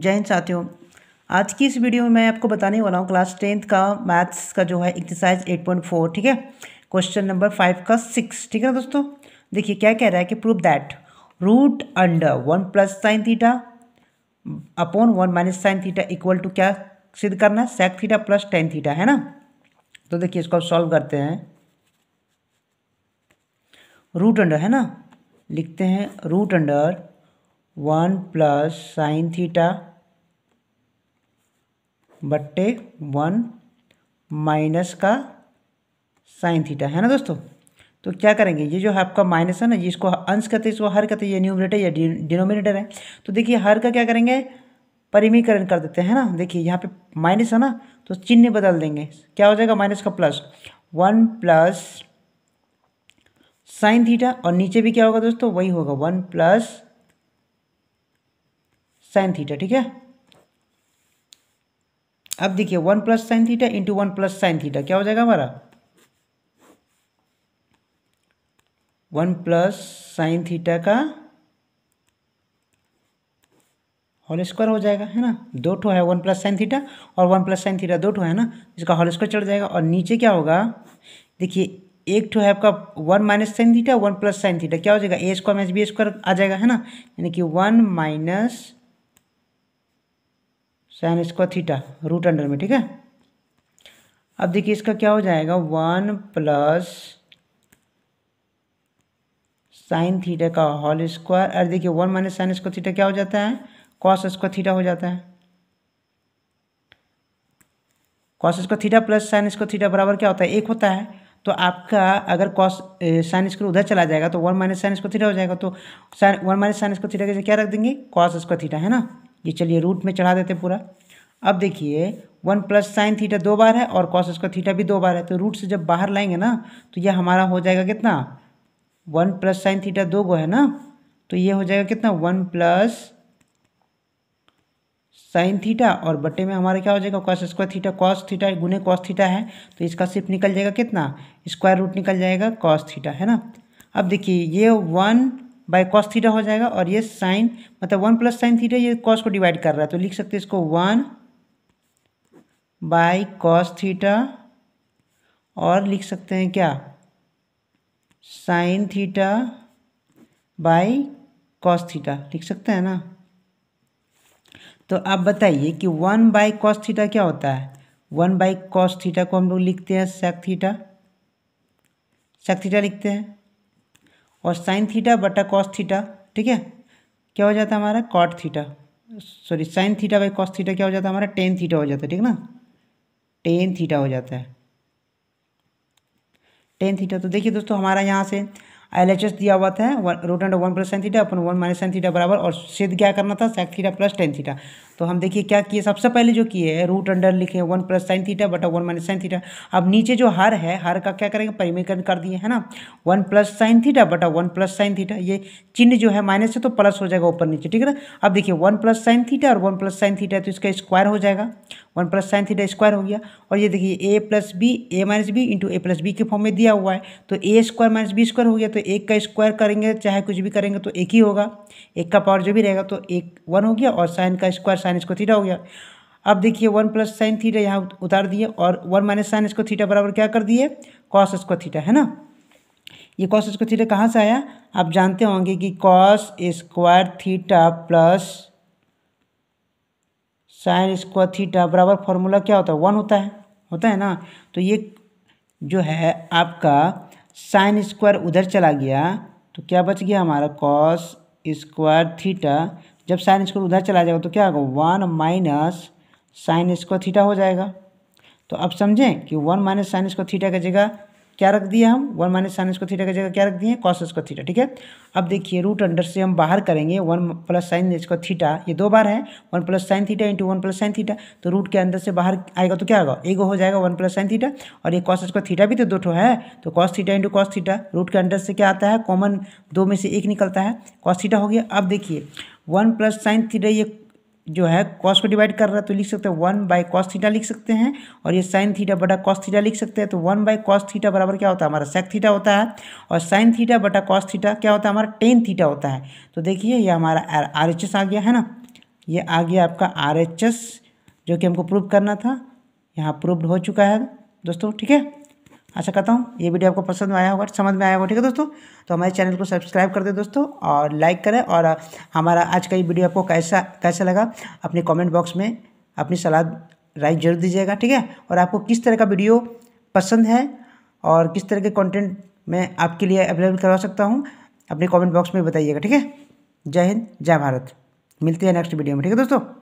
जय हिंद साथियों आज की इस वीडियो में मैं आपको बताने वाला हूँ क्लास टेंथ का मैथ्स का जो है एक्सरसाइज एट पॉइंट फोर ठीक है क्वेश्चन नंबर फाइव का सिक्स ठीक है ना दोस्तों देखिए क्या कह रहा है कि prove that root under one plus sine theta upon one minus sine theta equal to क्या सिद्ध करना है sec theta plus tan theta है ना तो देखिए इसको आप सॉल्व करते हैं रूट अंडर है ना लिखते हैं root under one plus sine theta बट्टे वन माइनस का साइन थीटा है ना दोस्तों तो क्या करेंगे ये जो आपका माइनस है ना जिसको अंश कहते हैं इसको हर कहते हैं ये न्यूमिनेटर या डिनोमिनेटर है तो देखिए हर का क्या करेंगे परिमीकरण कर देते हैं ना देखिए यहाँ पे माइनस है ना तो चिन्ह बदल देंगे क्या हो जाएगा माइनस का plus one plus sine theta और नीचे भी क्या होगा दोस्तों वही होगा वन प्लस साइन थीटा ठीक है अब देखिए one plus sine theta into one plus sine theta क्या हो जाएगा हमारा वन प्लस साइन थीटा का होल स्क्वायर हो जाएगा है ना दो ठो है वन प्लस साइन थीटा और वन प्लस साइन थीटा दो ठो है ना इसका होल स्क्वायर चढ़ जाएगा और नीचे क्या होगा देखिए एक ठो है आपका one minus sine theta one plus sine theta क्या हो जाएगा A square minus B square आ जाएगा है ना यानी कि one minus sine square theta root under में ठीक है अब देखिए इसका क्या हो जाएगा वन प्लस साइन थीटा का होल स्क्वायर और देखिए one minus sine square theta क्या हो जाता है कॉस स्क्वायर थीटा हो जाता है cos square theta plus sine square theta बराबर क्या होता है एक होता है तो आपका अगर कॉस साइन स्क्वायर उधर चला जाएगा तो one minus sine square theta हो जाएगा तो sine one minus sine square theta के क्या रख देंगे कॉस स्क्वायर थीटा है ना ये चलिए रूट में चढ़ा देते पूरा अब देखिए वन प्लस साइन थीटा दो बार है और कॉस उसका थीटा भी दो बार है तो रूट से जब बाहर लाएंगे ना तो ये हमारा हो जाएगा कितना वन प्लस साइन थीटा दो गो है ना तो ये हो जाएगा कितना वन प्लस साइन थीटा और बटे में हमारा क्या हो जाएगा cos square theta cos theta गुने कॉस थीटा है तो इसका सिर्फ निकल जाएगा कितना स्क्वायर रूट निकल जाएगा कॉस थीटा है ना अब देखिए ये वन बाय कॉस थीटा हो जाएगा और ये साइन मतलब वन प्लस साइन थीटा ये कॉस को डिवाइड कर रहा है तो लिख सकते हैं इसको वन बाय कॉस थीटा और लिख सकते हैं क्या sine theta by cos theta लिख सकते हैं ना तो आप बताइए कि वन बाय कॉस थीटा क्या होता है वन बाई कॉस थीटा को हम लोग लिखते हैं सेक थीटा सेक थीटा लिखते हैं और साइन थीटा बटा कॉस थीटा ठीक है क्या हो जाता है हमारा cot theta sorry sine theta by cos theta क्या हो जाता है हमारा टेन थीटा हो जाता है ठीक ना टेन थीटा हो जाता है टेन थीटा तो देखिए दोस्तों हमारा यहाँ से एल एच एस दिया हुआ था root under one plus sine theta upon one minus sine theta बराबर और सिद्ध क्या करना था sec theta plus tan theta तो हम देखिए क्या किए सबसे पहले जो किए हैं रूट अंडर लिखे वन प्लस साइन थीटा बटा वन माइनस साइन थीटा अब नीचे जो हर है हर का क्या करेंगे परिमीकरण कर दिए है ना वन प्लस साइन थीटा बटा वन प्लस साइन थीटा ये चिन्ह जो है माइनस से तो प्लस हो जाएगा ऊपर नीचे ठीक है ना अब देखिए वन प्लस साइन थीटा और वन प्लस साइन थीटा तो इसका स्क्वायर हो जाएगा one plus sine theta square हो गया और ये देखिए A plus B A minus B into A plus B के फॉर्म में दिया हुआ है तो A square minus B square हो गया तो एक का स्क्वायर करेंगे चाहे कुछ भी करेंगे तो एक ही होगा एक का पावर जो भी रहेगा तो एक वन हो गया और साइन का स्क्वायर साइन इसको थीटा हो गया अब देखिए वन प्लस साइन थीटा यहाँ उतार दिए और वन माइनस साइन इसको थीटा बराबर क्या कर दिए कॉस इसको थीटा है ना ये कॉस इसको थीटा कहाँ से आया आप जानते होंगे कि cos square theta plus sine square theta बराबर फॉर्मूला क्या होता है वन होता है होता है ना तो ये जो है आपका साइन स्क्वायर उधर चला गया तो क्या बच गया हमारा कॉस स्क्वायर थीटा जब साइन स्क्वायर उधर चला जाएगा तो क्या होगा one minus sine square theta हो जाएगा तो अब समझें कि one minus sine square theta का जगह क्या रख दिया हम one minus sine square theta की जगह क्या रख दिए कॉस स्क्वायर थीटा ठीक है अब देखिए रूट अंडर से हम बाहर करेंगे one plus sine square theta ये दो बार है one plus sine theta into one plus sine theta तो रूट के अंदर से बाहर आएगा तो क्या होगा एगो हो जाएगा वन प्लस साइन थीटा और ये कॉस स्क्वायर थीटा भी तो दो ठो है तो cos theta into cos theta root के अंडर से क्या आता है कॉमन दो में से एक निकलता है कॉस थीटा हो गया अब देखिए वन प्लस साइन थीटा ये जो है कॉस को डिवाइड कर रहा है तो लिख सकते हैं वन बाई कॉस थीटा लिख सकते हैं और ये साइन थीटा बटा कॉस थीटा लिख सकते हैं तो वन बाई कॉस थीटा बराबर क्या होता है हमारा सेक थीटा होता है और साइन थीटा बटा कॉस थीटा क्या होता है हमारा टेन थीटा होता है तो देखिए ये हमारा आर एच एस आ गया है ना ये आ गया आपका आर एच एस जो कि हमको प्रूव करना था यहाँ प्रूव्ड हो चुका है दोस्तों ठीक है आशा करता हूँ ये वीडियो आपको पसंद आया होगा समझ में आया होगा ठीक है दोस्तों तो हमारे चैनल को सब्सक्राइब कर दे दोस्तों और लाइक करें और हमारा आज का ये वीडियो आपको कैसा कैसा लगा अपने कॉमेंट बॉक्स में अपनी सलाह राय जरूर दीजिएगा ठीक है और आपको किस तरह का वीडियो पसंद है और किस तरह के कॉन्टेंट मैं आपके लिए अवेलेबल करवा सकता हूँ अपने कॉमेंट बॉक्स में बताइएगा ठीक है जय हिंद जय भारत मिलते हैं नेक्स्ट वीडियो में ठीक है दोस्तों